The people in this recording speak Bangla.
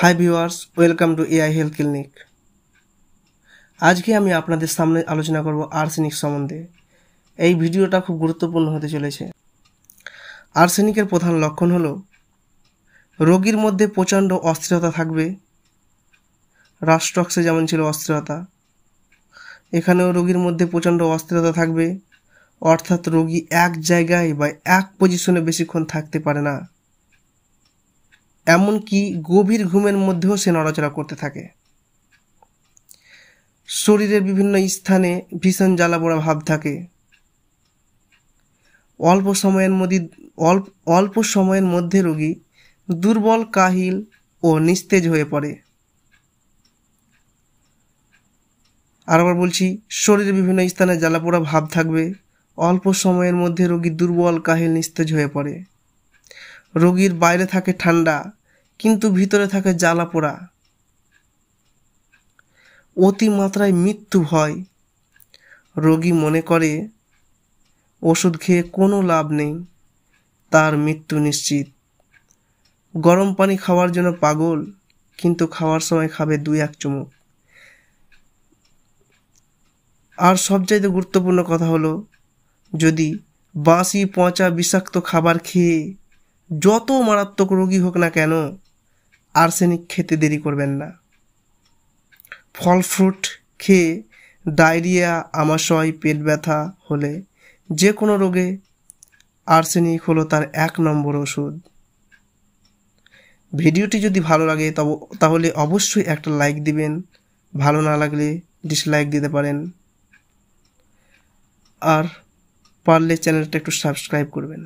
high viewers welcome to AI health clinic আজকে আমি আপনাদের সামনে আলোচনা করব আর্সেনিক সম্বন্ধে এই ভিডিওটা খুব গুরুত্বপূর্ণ হতে চলেছে আর্সেনিকের প্রধান লক্ষণ হল রোগীর মধ্যে প্রচণ্ড অস্থিরতা থাকবে রাষ্ট্রক্সে যেমন ছিল অস্থিরতা এখানেও রোগীর মধ্যে প্রচণ্ড অস্থিরতা থাকবে অর্থাৎ রোগী এক জায়গায় বা এক পজিশনে বেশিক্ষণ থাকতে পারে না এমনকি গভীর ঘুমের মধ্যেও সে নড়াচড়া করতে থাকে শরীরের বিভিন্ন স্থানে ভীষণ জ্বালাপোড়া ভাব থাকে অল্প সময়ের মধ্যে অল্প অল্প সময়ের মধ্যে রোগী দুর্বল কাহিল ও নিস্তেজ হয়ে পড়ে আর আবার বলছি শরীরে বিভিন্ন স্থানে জ্বালাপোড়া ভাব থাকবে অল্প সময়ের মধ্যে রোগী দুর্বল কাহিল নিস্তেজ হয়ে পড়ে রোগীর বাইরে থাকে ঠান্ডা কিন্তু ভিতরে থাকে জ্বালা পোড়া অতিমাত্রায় মৃত্যু ভয় রোগী মনে করে ওষুধ খেয়ে কোনো লাভ নেই তার মৃত্যু নিশ্চিত গরম পানি খাওয়ার জন্য পাগল কিন্তু খাওয়ার সময় খাবে দুই এক চুমুক আর সবচাইতে গুরুত্বপূর্ণ কথা হলো যদি বাসি পচা বিষাক্ত খাবার খেয়ে যত মারাত্মক রোগী হোক না কেন আর্সেনিক খেতে দেরি করবেন না ফল ফ্রুট খেয়ে ডায়রিয়া আমাশয় পেট ব্যথা হলে যে কোনো রোগে আর্সেনিক হলো তার এক নম্বর ওষুধ ভিডিওটি যদি ভালো লাগে তব তাহলে অবশ্যই একটা লাইক দিবেন ভালো না লাগলে ডিসলাইক দিতে পারেন আর পারলে চ্যানেলটা একটু সাবস্ক্রাইব করবেন